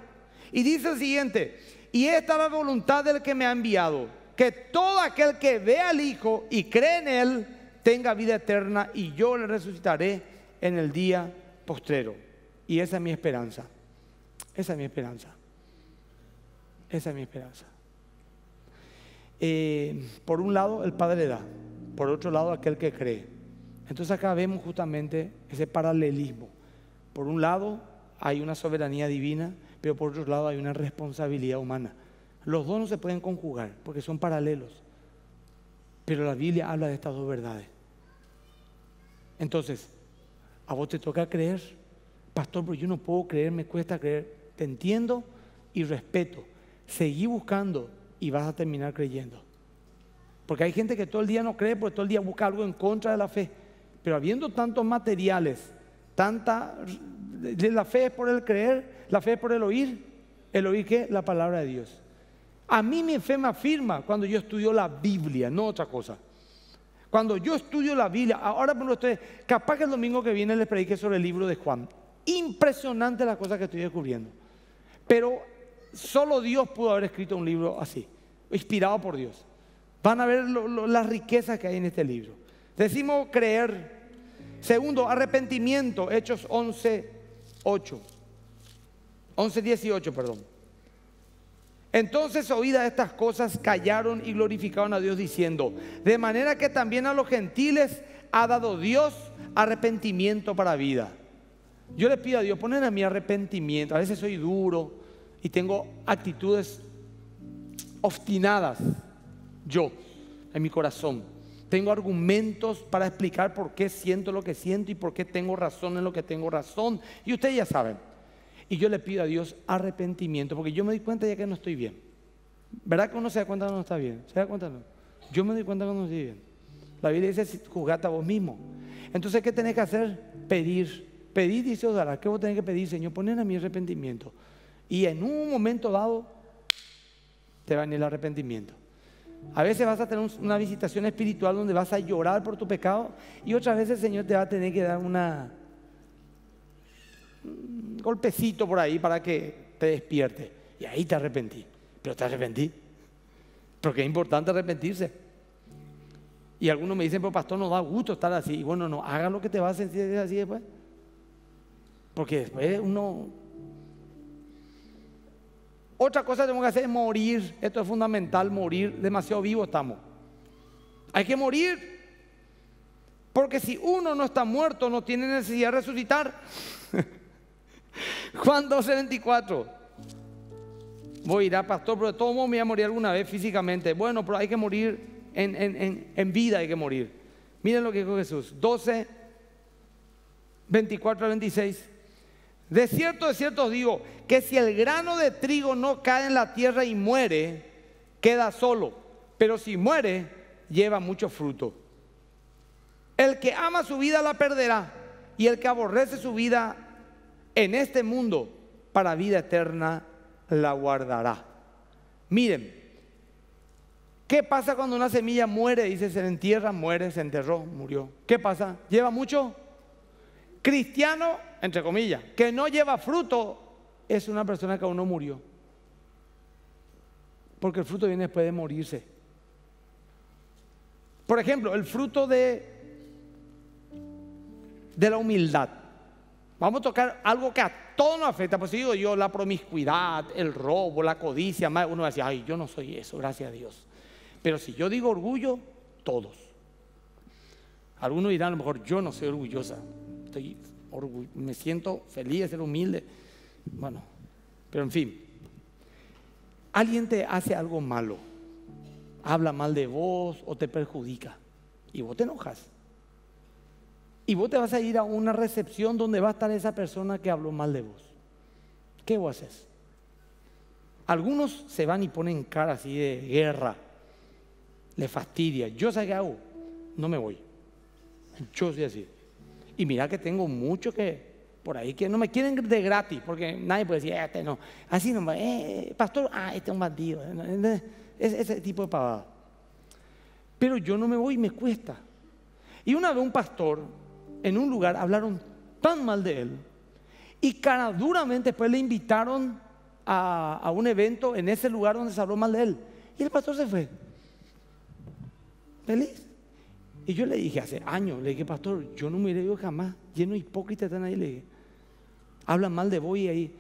Y dice el siguiente, y esta es la voluntad del que me ha enviado, que todo aquel que ve al Hijo y cree en Él, tenga vida eterna y yo le resucitaré en el día postrero. Y esa es mi esperanza. Esa es mi esperanza. Esa es mi esperanza. Eh, por un lado, el Padre le da. Por otro lado, aquel que cree. Entonces acá vemos justamente ese paralelismo. Por un lado, hay una soberanía divina, pero por otro lado, hay una responsabilidad humana. Los dos no se pueden conjugar porque son paralelos. Pero la Biblia habla de estas dos verdades. Entonces, a vos te toca creer. Pastor, pero yo no puedo creer, me cuesta creer. Te entiendo y respeto. Seguí buscando y vas a terminar creyendo. Porque hay gente que todo el día no cree, porque todo el día busca algo en contra de la fe. Pero habiendo tantos materiales, tanta... La fe es por el creer, la fe es por el oír. ¿El oír qué? La palabra de Dios. A mí mi fe me afirma cuando yo estudio la Biblia, no otra cosa. Cuando yo estudio la Biblia, ahora por ustedes, capaz que el domingo que viene les predique sobre el libro de Juan. Impresionante las cosas que estoy descubriendo. Pero solo Dios pudo haber escrito un libro así, inspirado por Dios. Van a ver las riquezas que hay en este libro. Decimos creer. Segundo, arrepentimiento, Hechos 11, 8. 11, 18, perdón. Entonces, oídas estas cosas, callaron y glorificaron a Dios diciendo, de manera que también a los gentiles ha dado Dios arrepentimiento para vida. Yo le pido a Dios, ponen a mi arrepentimiento. A veces soy duro y tengo actitudes obstinadas. Yo, en mi corazón, tengo argumentos para explicar por qué siento lo que siento y por qué tengo razón en lo que tengo razón. Y ustedes ya saben. Y yo le pido a Dios arrepentimiento, porque yo me di cuenta ya que no estoy bien. ¿Verdad que uno se da cuenta cuando no está bien? ¿Se da cuenta no? Yo me di cuenta cuando no estoy bien. La Biblia dice, juzgate a vos mismo. Entonces, ¿qué tenés que hacer? Pedir. Pedir, dice Osara, ¿qué vos tenés que pedir, Señor? Poner a mi arrepentimiento. Y en un momento dado, te va a venir el arrepentimiento. A veces vas a tener una visitación espiritual donde vas a llorar por tu pecado y otras veces el Señor te va a tener que dar una, golpecito por ahí para que te despierte. Y ahí te arrepentí. Pero te arrepentí. Porque es importante arrepentirse. Y algunos me dicen, pero pues, pastor, no da gusto estar así. Y bueno, no, haga lo que te va a sentir así después. Porque después uno... Otra cosa que tenemos que hacer es morir. Esto es fundamental, morir. Demasiado vivo estamos. Hay que morir. Porque si uno no está muerto, no tiene necesidad de resucitar. Juan 12, 24. Voy a ir a pastor, pero de todo modos me voy a morir alguna vez físicamente. Bueno, pero hay que morir en, vida, hay que morir. Miren lo que dijo Jesús. 12, 24 al 26. De cierto, de cierto os digo que si el grano de trigo no cae en la tierra y muere, queda solo. Pero si muere, lleva mucho fruto. El que ama su vida la perderá y el que aborrece su vida en este mundo para vida eterna la guardará. Miren, ¿qué pasa cuando una semilla muere? Dice, se entierra, muere, se enterró, murió. ¿Qué pasa? ¿Lleva mucho? Cristiano, entre comillas, que no lleva fruto, es una persona que aún no murió. Porque el fruto viene después de morirse. Por ejemplo, el fruto de, de la humildad. Vamos a tocar algo que a todos nos afecta. pues si digo yo, la promiscuidad, el robo, la codicia. Uno va a decir, ay, yo no soy eso, gracias a Dios. Pero si yo digo orgullo, todos. Algunos dirán, a lo mejor yo no soy orgullosa. Estoy me siento feliz de ser humilde. Bueno, pero en fin. Alguien te hace algo malo. Habla mal de vos o te perjudica. Y vos te enojas. Y vos te vas a ir a una recepción donde va a estar esa persona que habló mal de vos. ¿Qué vos haces? Algunos se van y ponen cara así de guerra. Le fastidia. Yo sé qué hago. No me voy. Yo soy así. Y mira que tengo mucho que por ahí que no me quieren de gratis, porque nadie puede decir, ah, este no. Así no eh, pastor, ah, este es un bandido. Es, ese tipo de pavada. Pero yo no me voy, me cuesta. Y una vez un pastor en un lugar, hablaron tan mal de él y cara duramente después pues, le invitaron a, un evento en ese lugar donde se habló mal de él. Y el pastor se fue. Feliz. Y yo le dije hace años, le dije, pastor, yo no me iré yo jamás, lleno de hipócritas están ahí, le dije, hablan mal de vos y ahí.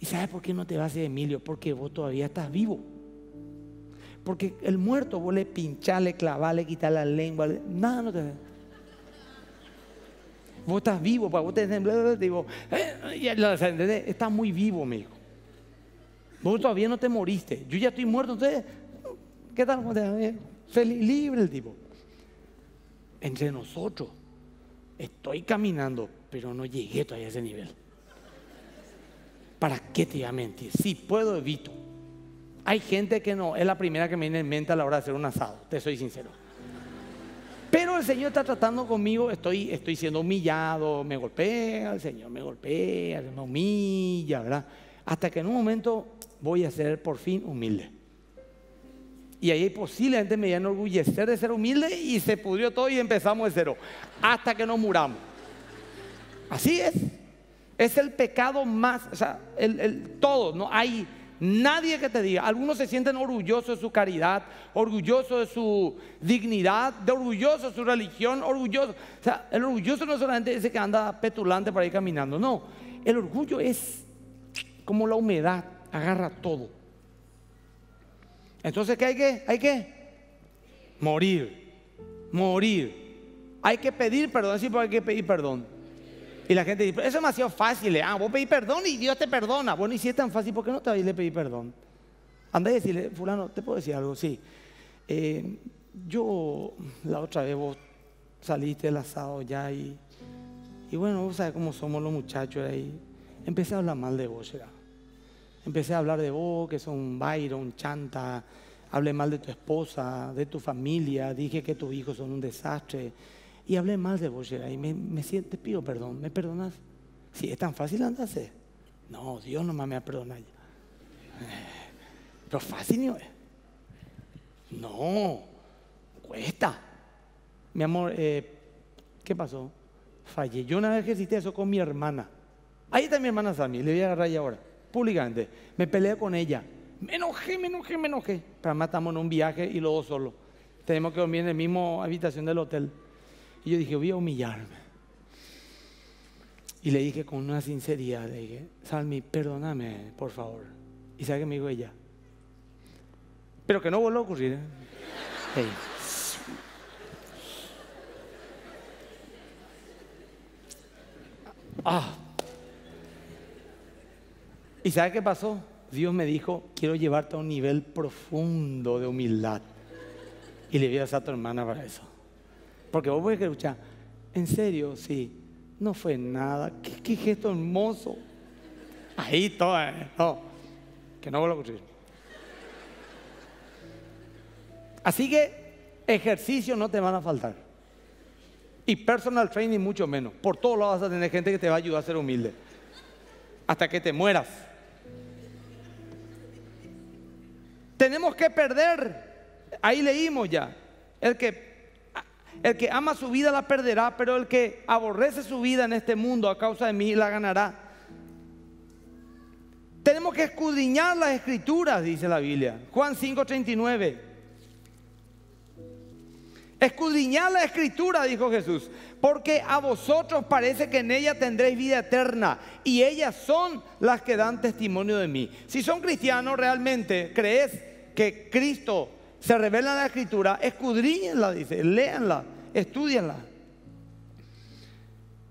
¿Y sabes por qué no te vas a Emilio? Porque vos todavía estás vivo. Porque el muerto vos le pinchás, le clavás, le la lengua, nada, no te vos estás vivo, para vos te digo, eh, estás muy vivo, me Vos todavía no te moriste. Yo ya estoy muerto, entonces, ¿qué tal? Feliz, libre tipo. Entre nosotros, estoy caminando, pero no llegué todavía a ese nivel. ¿Para qué te iba a mentir? Si puedo, evito. Hay gente que no, es la primera que me viene en mente a la hora de hacer un asado, te soy sincero. Pero el Señor está tratando conmigo, estoy, estoy siendo humillado, me golpea, el Señor me golpea, me humilla, ¿verdad? Hasta que en un momento voy a ser por fin humilde. Y ahí posiblemente me voy a enorgullecer de ser humilde y se pudrió todo y empezamos de cero. Hasta que no muramos. Así es. Es el pecado más, o sea, el todo, no hay Nadie que te diga. Algunos se sienten orgullosos de su caridad, orgullosos de su dignidad, de orgullosos de su religión, orgullosos. O sea, el orgulloso no solamente ese que anda petulante por ahí caminando, no. El orgullo es como la humedad, agarra todo. Entonces, ¿qué hay que? Hay que morir, morir. Hay que pedir perdón, sí, porque hay que pedir perdón. Y la gente dice, eso es demasiado fácil. ¿eh? Ah, vos pedís perdón y Dios te perdona. Bueno, y si es tan fácil, ¿por qué no te le pedí perdón? Andá y decirle, fulano, ¿te puedo decir algo? Sí. Eh, yo, la otra vez vos saliste el asado ya y, y bueno, vos sabés cómo somos los muchachos ahí. Empecé a hablar mal de vos, Empecé a hablar de vos, que son un Byron, un chanta. Hablé mal de tu esposa, de tu familia. Dije que tus hijos son un desastre y hablé más de vos, y me, me te pido perdón, ¿me perdonas? Si ¿Sí, es tan fácil andarse. No, Dios no me ha perdonado. Pero fácil no No, cuesta. Mi amor, eh, ¿qué pasó? Fallé. Yo una vez ejercité eso con mi hermana. Ahí está mi hermana Sammy, le voy a agarrar ya ahora, públicamente. Me peleé con ella. Me enojé, me enojé, me enojé. Pero además estamos en un viaje y luego solo. Tenemos que dormir en la misma habitación del hotel yo dije, voy a humillarme. Y le dije con una sinceridad, le dije, Salmi, perdóname, por favor. Y sabe que me dijo ella. Pero que no voló a ocurrir. ¿eh?". Ah. ¿Y sabe qué pasó? Dios me dijo, quiero llevarte a un nivel profundo de humildad. Y le voy a hacer a tu hermana para eso. Porque vos podés escuchar, en serio, sí, no fue nada. Qué, gesto hermoso. Ahí todo, no, eh, que no vuelva a ocurrir. Así que ejercicio no te van a faltar. Y personal training mucho menos. Por todos lados vas a tener gente que te va a ayudar a ser humilde. Hasta que te mueras. Tenemos que perder. Ahí leímos ya. El que el que ama su vida la perderá, pero el que aborrece su vida en este mundo a causa de mí la ganará. Tenemos que escudriñar las escrituras, dice la Biblia. Juan 5:39. Escudriñar la escritura, dijo Jesús, porque a vosotros parece que en ella tendréis vida eterna y ellas son las que dan testimonio de mí. Si son cristianos realmente, crees que Cristo se revela la escritura, escudriñenla, dice, léanla, estudienla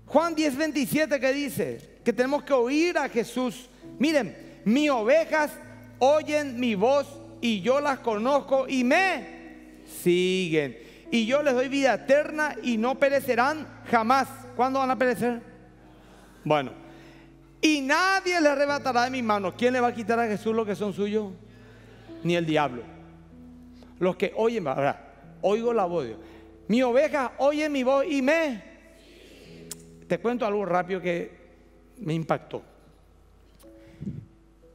Juan 10, 27 que dice que tenemos que oír a Jesús. Miren, mis ovejas oyen mi voz y yo las conozco y me siguen. Y yo les doy vida eterna y no perecerán jamás. ¿Cuándo van a perecer? Bueno, y nadie le arrebatará de mis manos. ¿Quién le va a quitar a Jesús lo que son suyos? Ni el diablo. Los que oyen, ahora, oigo la voz Mi oveja oye mi voz y me. Te cuento algo rápido que me impactó.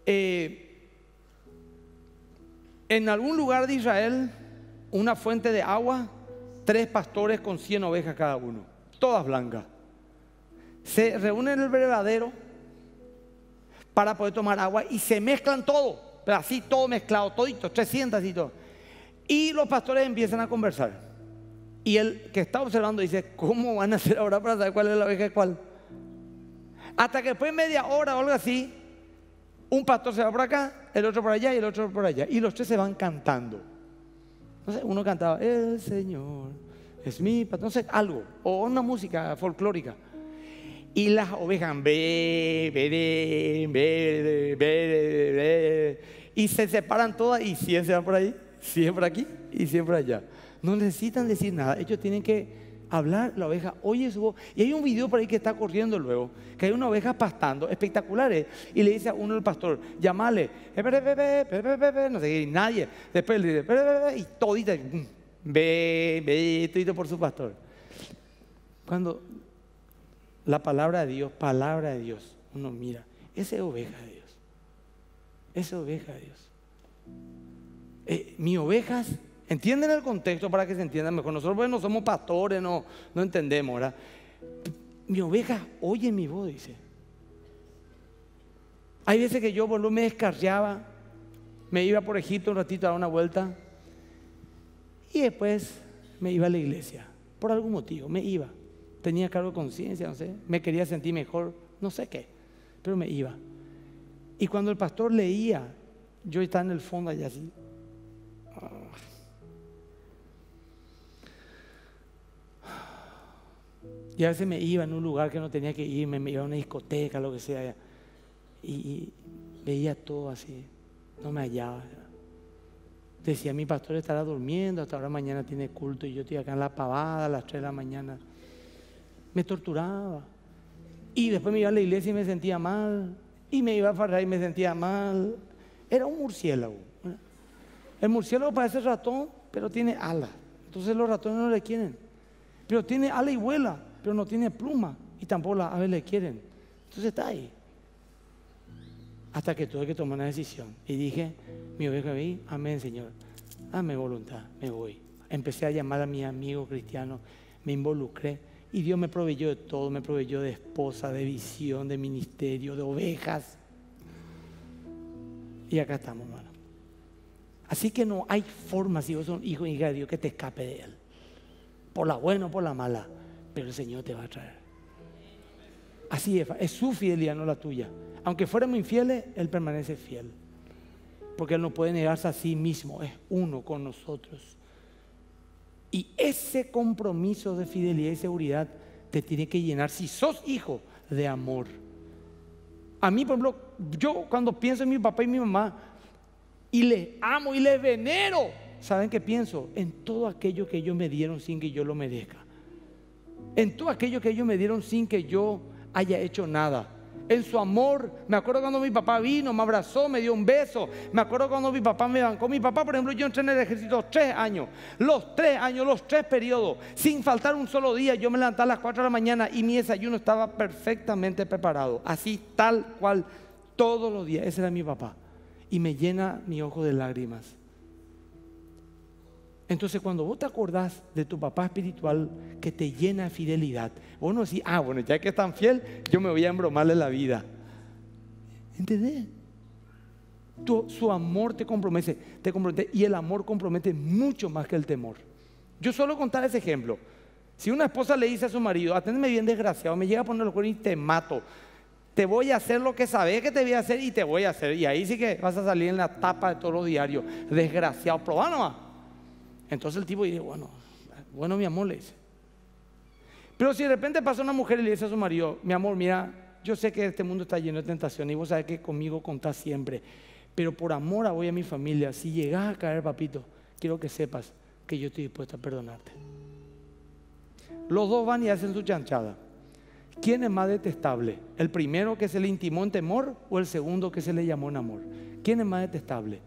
Eh, en algún lugar de Israel, una fuente de agua, tres pastores con 100 ovejas cada uno, todas blancas. Se reúnen en el verdadero para poder tomar agua y se mezclan todo, pero así todo mezclado, todito, 300 y todo. Y los pastores empiezan a conversar. Y el que está observando dice, ¿cómo van a hacer ahora para saber cuál es la oveja y cuál? Hasta que después de media hora o algo así, un pastor se va por acá, el otro por allá y el otro por allá. Y los tres se van cantando. Entonces uno cantaba, el Señor es mi pastor, Entonces algo, o una música folclórica. Y las ovejas, ve, ve, ve y se separan todas y 100 se van por ahí Siempre aquí y siempre allá. No necesitan decir nada, ellos tienen que hablar la oveja, oye su voz. Y hay un video por ahí que está corriendo luego, que hay una oveja pastando, espectaculares, y le dice a uno el pastor, llamale, eh, no sé, y nadie, después le dice, y todita, mm, ve, ve, todito por su pastor. Cuando la palabra de Dios, palabra de Dios, uno mira, esa es oveja de Dios, esa es oveja de Dios. Eh, mi mis ovejas, entienden el contexto para que se entiendan mejor. Nosotros bueno no somos pastores, no, no entendemos, ¿verdad? Mi oveja oye mi voz, dice. Hay veces que yo, boludo, me descarriaba, me iba por Egipto un ratito a dar una vuelta y después me iba a la iglesia, por algún motivo, me iba. Tenía cargo de conciencia, no sé, me quería sentir mejor, no sé qué, pero me iba. Y cuando el pastor leía, yo estaba en el fondo allá así, Y a veces me iba en un lugar que no tenía que ir me iba a una discoteca, lo que sea. Y, veía todo así. No me hallaba. Decía, mi pastor estará durmiendo, hasta ahora mañana tiene culto y yo estoy acá en la pavada a las 3 de la mañana. Me torturaba. Y después me iba a la iglesia y me sentía mal. Y me iba a farrar y me sentía mal. Era un murciélago. El murciélago parece ratón, pero tiene alas. Entonces los ratones no le quieren. Pero tiene ala y vuela pero no tiene pluma y tampoco las aves le quieren. Entonces está ahí. Hasta que tuve que tomar una decisión. Y dije, mi oveja vi, amén Señor, dame voluntad, me voy. Empecé a llamar a mi amigo cristiano me involucré y Dios me proveyó de todo, me proveyó de esposa, de visión, de ministerio, de ovejas. Y acá estamos, hermano. Así que no hay forma, si vos sos hijo y hija de Dios, que te escape de Él. Por la buena o por la mala pero el Señor te va a traer. Así es, es su fidelidad, no la tuya. Aunque fuéramos infieles, Él permanece fiel. Porque Él no puede negarse a sí mismo, es uno con nosotros. Y ese compromiso de fidelidad y seguridad te tiene que llenar, si sos hijo, de amor. A mí, por ejemplo, yo cuando pienso en mi papá y mi mamá, y les amo y les venero, ¿saben qué pienso? En todo aquello que ellos me dieron sin que yo lo merezca en todo aquello que ellos me dieron sin que yo haya hecho nada. En su amor, me acuerdo cuando mi papá vino, me abrazó, me dio un beso. Me acuerdo cuando mi papá me bancó. Mi papá, por ejemplo, yo entré en el ejército tres años, los tres años, los tres periodos, sin faltar un solo día. Yo me levanté a las cuatro de la mañana y mi desayuno estaba perfectamente preparado, así tal cual, todos los días. Ese era mi papá. Y me llena mi ojo de lágrimas entonces cuando vos te acordás de tu papá espiritual que te llena de fidelidad, vos no decís, ah, bueno, ya que es tan fiel, yo me voy a embromarle la vida. ¿Entendés? su amor te compromete, te compromete y el amor compromete mucho más que el temor. Yo solo contar ese ejemplo. Si una esposa le dice a su marido, aténdeme bien desgraciado, me llega a poner los cuernos y te mato, te voy a hacer lo que sabes que te voy a hacer y te voy a hacer. Y ahí sí que vas a salir en la tapa de todos los diarios, desgraciado, probá entonces el tipo dice, bueno, bueno, mi amor, le dice. Pero si de repente pasa una mujer y le dice a su marido, mi amor, mira, yo sé que este mundo está lleno de tentación y vos sabés que conmigo contás siempre, pero por amor a voy a mi familia, si llegas a caer, papito, quiero que sepas que yo estoy dispuesto a perdonarte. Los dos van y hacen su chanchada. ¿Quién es más detestable? ¿El primero que se le intimó en temor o el segundo que se le llamó en amor? ¿Quién es más detestable?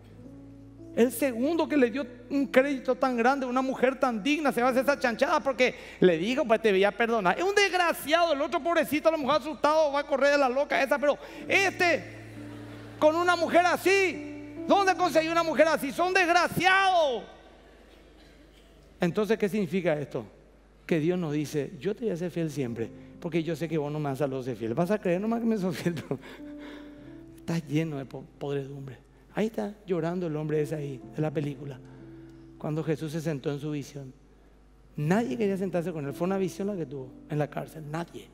El segundo que le dio un crédito tan grande, una mujer tan digna, se va a hacer esa chanchada porque le dijo, pues te voy a perdonar. Es un desgraciado, el otro pobrecito, la mujer asustado, va a correr de la loca esa, pero este, con una mujer así, ¿dónde conseguí una mujer así? Son desgraciados. Entonces, ¿qué significa esto? Que Dios nos dice, yo te voy a ser fiel siempre, porque yo sé que vos no me vas a ser fiel. Vas a creer nomás que me sos fiel, estás lleno de podredumbre. Ahí está llorando el hombre ese ahí, de la película, cuando Jesús se sentó en su visión. Nadie quería sentarse con él, fue una visión la que tuvo en la cárcel, nadie.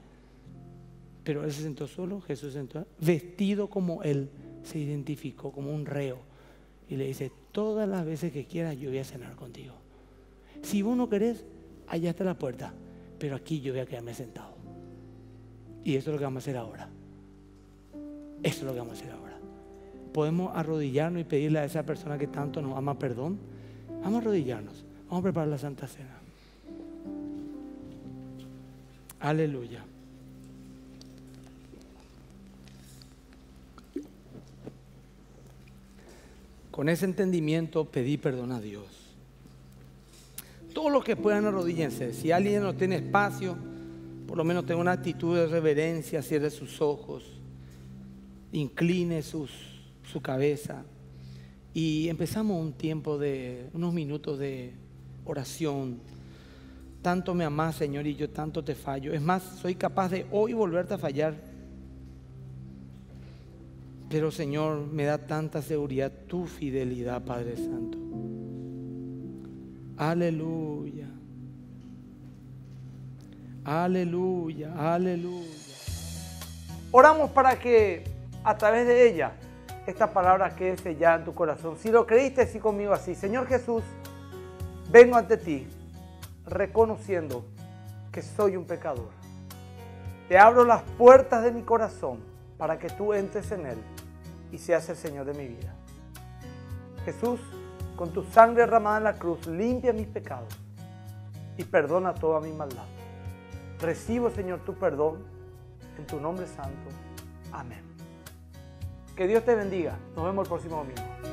Pero él se sentó solo, Jesús se sentó, vestido como él, se identificó como un reo. Y le dice, todas las veces que quieras yo voy a cenar contigo. Si vos no querés, allá está la puerta, pero aquí yo voy a quedarme sentado. Y eso es lo que vamos a hacer ahora. Eso es lo que vamos a hacer ahora podemos arrodillarnos y pedirle a esa persona que tanto nos ama perdón. Vamos a arrodillarnos, vamos a preparar la Santa Cena. Aleluya. Con ese entendimiento pedí perdón a Dios. Todos los que puedan arrodíllense. Si alguien no tiene espacio, por lo menos tenga una actitud de reverencia, cierre sus ojos, incline sus su cabeza. Y empezamos un tiempo de unos minutos de oración. Tanto me amas Señor, y yo tanto te fallo. Es más, soy capaz de hoy volverte a fallar. Pero, Señor, me da tanta seguridad tu fidelidad, Padre Santo. Aleluya. Aleluya, aleluya. Oramos para que a través de ella esta palabra quédese ya en tu corazón. Si lo creíste, sí conmigo así. Señor Jesús, vengo ante ti reconociendo que soy un pecador. Te abro las puertas de mi corazón para que tú entres en él y seas el Señor de mi vida. Jesús, con tu sangre derramada en la cruz, limpia mis pecados y perdona toda mi maldad. Recibo, Señor, tu perdón en tu nombre santo. Amén. Que Dios te bendiga. Nos vemos el próximo domingo.